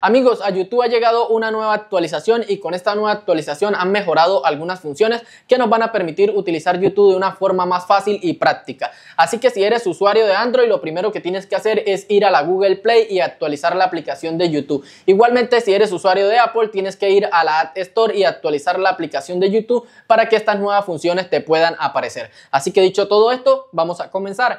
Amigos, a YouTube ha llegado una nueva actualización y con esta nueva actualización han mejorado algunas funciones que nos van a permitir utilizar YouTube de una forma más fácil y práctica. Así que si eres usuario de Android, lo primero que tienes que hacer es ir a la Google Play y actualizar la aplicación de YouTube. Igualmente, si eres usuario de Apple, tienes que ir a la App Store y actualizar la aplicación de YouTube para que estas nuevas funciones te puedan aparecer. Así que dicho todo esto, vamos a comenzar.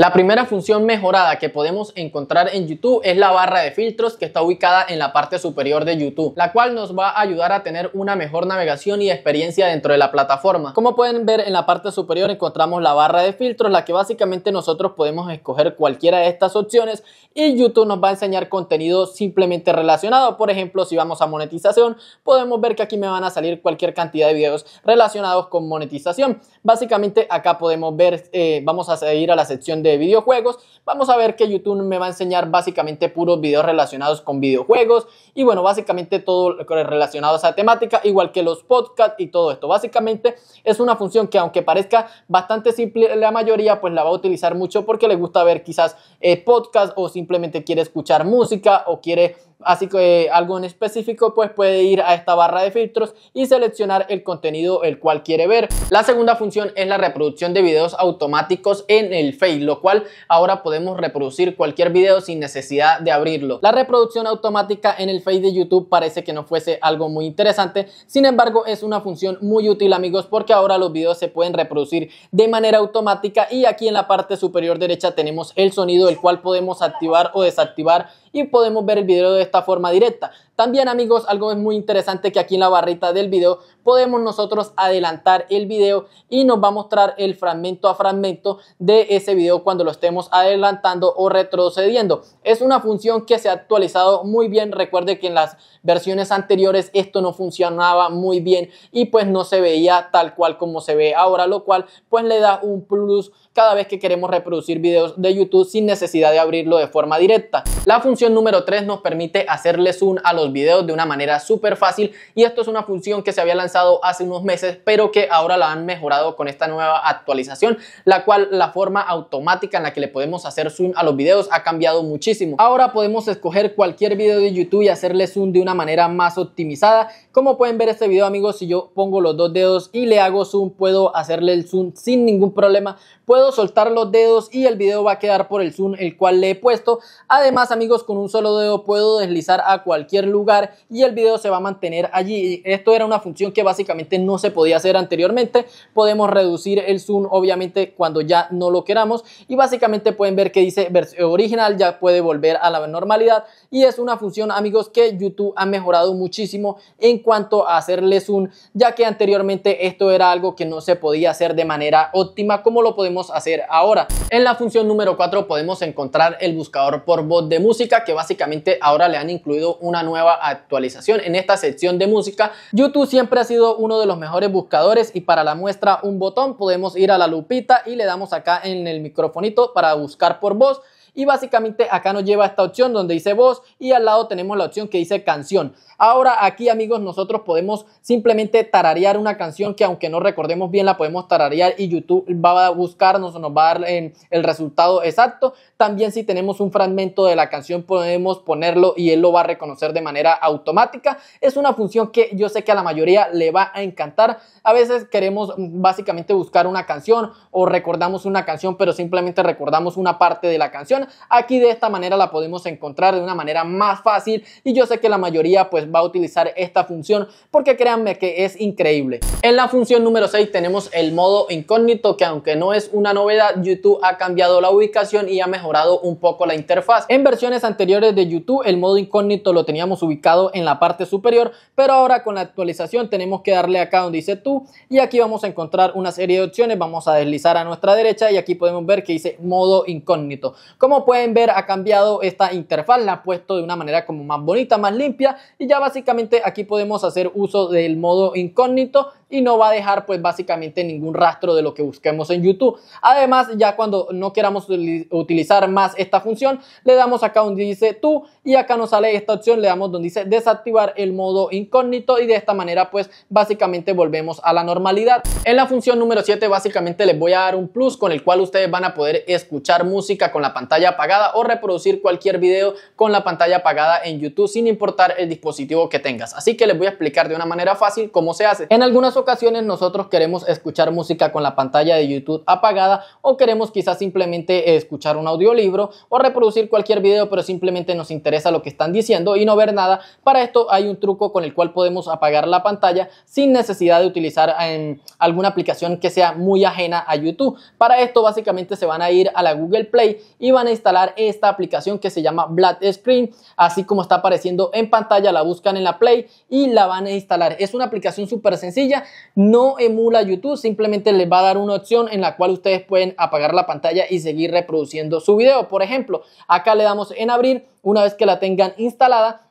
La primera función mejorada que podemos encontrar en YouTube es la barra de filtros que está ubicada en la parte superior de YouTube, la cual nos va a ayudar a tener una mejor navegación y experiencia dentro de la plataforma. Como pueden ver en la parte superior encontramos la barra de filtros, la que básicamente nosotros podemos escoger cualquiera de estas opciones y YouTube nos va a enseñar contenido simplemente relacionado. Por ejemplo, si vamos a monetización, podemos ver que aquí me van a salir cualquier cantidad de videos relacionados con monetización. Básicamente acá podemos ver, eh, vamos a seguir a la sección de de videojuegos, vamos a ver que YouTube me va a enseñar básicamente puros videos relacionados con videojuegos y bueno, básicamente todo relacionado a esa temática, igual que los podcasts y todo esto. Básicamente es una función que aunque parezca bastante simple la mayoría, pues la va a utilizar mucho porque le gusta ver quizás podcast eh, podcasts o simplemente quiere escuchar música o quiere Así que algo en específico pues puede ir a esta barra de filtros y seleccionar el contenido el cual quiere ver. La segunda función es la reproducción de videos automáticos en el Face, lo cual ahora podemos reproducir cualquier video sin necesidad de abrirlo. La reproducción automática en el Face de YouTube parece que no fuese algo muy interesante, sin embargo es una función muy útil amigos porque ahora los videos se pueden reproducir de manera automática y aquí en la parte superior derecha tenemos el sonido el cual podemos activar o desactivar y podemos ver el video de esta forma directa. También amigos, algo es muy interesante que aquí en la barrita del video podemos nosotros adelantar el video y nos va a mostrar el fragmento a fragmento de ese video cuando lo estemos adelantando o retrocediendo. Es una función que se ha actualizado muy bien. Recuerde que en las versiones anteriores esto no funcionaba muy bien y pues no se veía tal cual como se ve ahora, lo cual pues le da un plus cada vez que queremos reproducir videos de YouTube sin necesidad de abrirlo de forma directa. La función número 3 nos permite hacerle zoom a los videos de una manera súper fácil y esto es una función que se había lanzado hace unos meses pero que ahora la han mejorado con esta nueva actualización la cual la forma automática en la que le podemos hacer zoom a los videos ha cambiado muchísimo. Ahora podemos escoger cualquier video de YouTube y hacerle zoom de una manera más optimizada. Como pueden ver este video amigos si yo pongo los dos dedos y le hago zoom puedo hacerle el zoom sin ningún problema. Puedo soltar los dedos y el video va a quedar por el zoom el cual le he puesto. Además amigos con un solo dedo puedo deslizar a cualquier lugar lugar y el video se va a mantener allí. Esto era una función que básicamente no se podía hacer anteriormente. Podemos reducir el zoom obviamente cuando ya no lo queramos y básicamente pueden ver que dice eh, original ya puede volver a la normalidad y es una función amigos que YouTube ha mejorado muchísimo en cuanto a hacerle zoom ya que anteriormente esto era algo que no se podía hacer de manera óptima como lo podemos hacer ahora. En la función número 4 podemos encontrar el buscador por voz de música que básicamente ahora le han incluido una nueva actualización en esta sección de música. YouTube siempre ha sido uno de los mejores buscadores y para la muestra un botón podemos ir a la lupita y le damos acá en el microfonito para buscar por voz. Y básicamente acá nos lleva esta opción donde dice voz y al lado tenemos la opción que dice canción. Ahora aquí amigos nosotros podemos simplemente tararear una canción que aunque no recordemos bien la podemos tararear y YouTube va a buscarnos o nos va a dar eh, el resultado exacto. También si tenemos un fragmento de la canción podemos ponerlo y él lo va a reconocer de manera automática. Es una función que yo sé que a la mayoría le va a encantar. A veces queremos mm, básicamente buscar una canción o recordamos una canción pero simplemente recordamos una parte de la canción aquí de esta manera la podemos encontrar de una manera más fácil y yo sé que la mayoría pues va a utilizar esta función porque créanme que es increíble. En la función número 6 tenemos el modo incógnito que aunque no es una novedad, YouTube ha cambiado la ubicación y ha mejorado un poco la interfaz. En versiones anteriores de YouTube el modo incógnito lo teníamos ubicado en la parte superior, pero ahora con la actualización tenemos que darle acá donde dice tú y aquí vamos a encontrar una serie de opciones, vamos a deslizar a nuestra derecha y aquí podemos ver que dice modo incógnito. Como pueden ver ha cambiado esta interfaz, la ha puesto de una manera como más bonita, más limpia y ya básicamente aquí podemos hacer uso del modo incógnito y no va a dejar pues básicamente ningún rastro de lo que busquemos en YouTube. Además, ya cuando no queramos utilizar más esta función, le damos acá donde dice tú y acá nos sale esta opción, le damos donde dice desactivar el modo incógnito y de esta manera pues básicamente volvemos a la normalidad. En la función número 7 básicamente les voy a dar un plus con el cual ustedes van a poder escuchar música con la pantalla apagada o reproducir cualquier video con la pantalla apagada en YouTube sin importar el dispositivo que tengas. Así que les voy a explicar de una manera fácil cómo se hace. En algunas ocasiones nosotros queremos escuchar música con la pantalla de YouTube apagada o queremos quizás simplemente escuchar un audiolibro o reproducir cualquier video pero simplemente nos interesa lo que están diciendo y no ver nada. Para esto hay un truco con el cual podemos apagar la pantalla sin necesidad de utilizar en em, alguna aplicación que sea muy ajena a YouTube. Para esto básicamente se van a ir a la Google Play y van a instalar esta aplicación que se llama Black Screen, así como está apareciendo en pantalla, la buscan en la Play y la van a instalar. Es una aplicación súper sencilla no emula YouTube, simplemente les va a dar una opción en la cual ustedes pueden apagar la pantalla y seguir reproduciendo su video. Por ejemplo, acá le damos en abrir, una vez que la tengan instalada,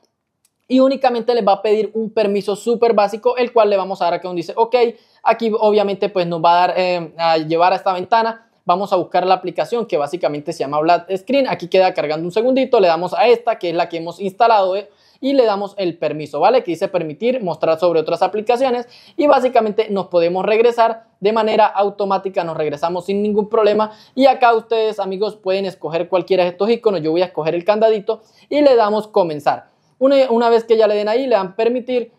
y únicamente les va a pedir un permiso súper básico, el cual le vamos a dar acá donde dice, ok, aquí obviamente pues nos va a, dar, eh, a llevar a esta ventana, vamos a buscar la aplicación que básicamente se llama Black Screen, aquí queda cargando un segundito, le damos a esta que es la que hemos instalado, eh y le damos el permiso, ¿vale? Que dice permitir mostrar sobre otras aplicaciones y básicamente nos podemos regresar de manera automática, nos regresamos sin ningún problema y acá ustedes amigos pueden escoger cualquiera de estos iconos, yo voy a escoger el candadito y le damos comenzar. Una, una vez que ya le den ahí, le dan permitir,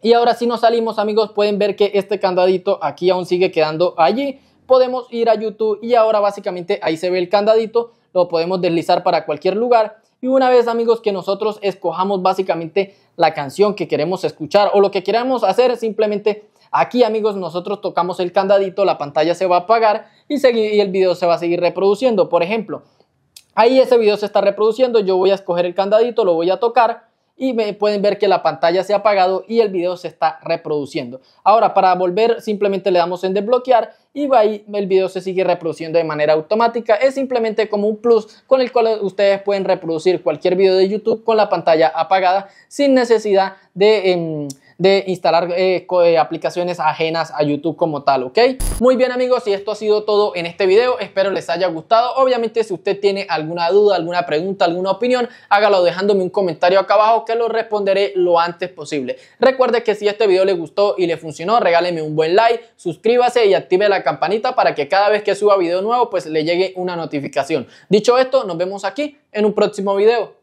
y ahora si nos salimos amigos pueden ver que este candadito aquí aún sigue quedando allí. Podemos ir a YouTube y ahora básicamente ahí se ve el candadito. Lo podemos deslizar para cualquier lugar y una vez amigos que nosotros escojamos básicamente la canción que queremos escuchar o lo que queramos hacer, simplemente aquí amigos nosotros tocamos el candadito, la pantalla se va a apagar y, y el video se va a seguir reproduciendo. Por ejemplo, ahí ese video se está reproduciendo, yo voy a escoger el candadito, lo voy a tocar y me pueden ver que la pantalla se ha apagado y el video se está reproduciendo. Ahora para volver simplemente le damos en desbloquear y ahí el video se sigue reproduciendo de manera automática. Es simplemente como un plus con el cual ustedes pueden reproducir cualquier video de YouTube con la pantalla apagada sin necesidad de... Em, de instalar eh, eh, aplicaciones ajenas a YouTube como tal, ¿ok? Muy bien amigos, y esto ha sido todo en este video, espero les haya gustado. Obviamente si usted tiene alguna duda, alguna pregunta, alguna opinión, hágalo dejándome un comentario acá abajo que lo responderé lo antes posible. Recuerde que si este video le gustó y le funcionó, regáleme un buen like, suscríbase y active la campanita para que cada vez que suba video nuevo, pues le llegue una notificación. Dicho esto, nos vemos aquí en un próximo video.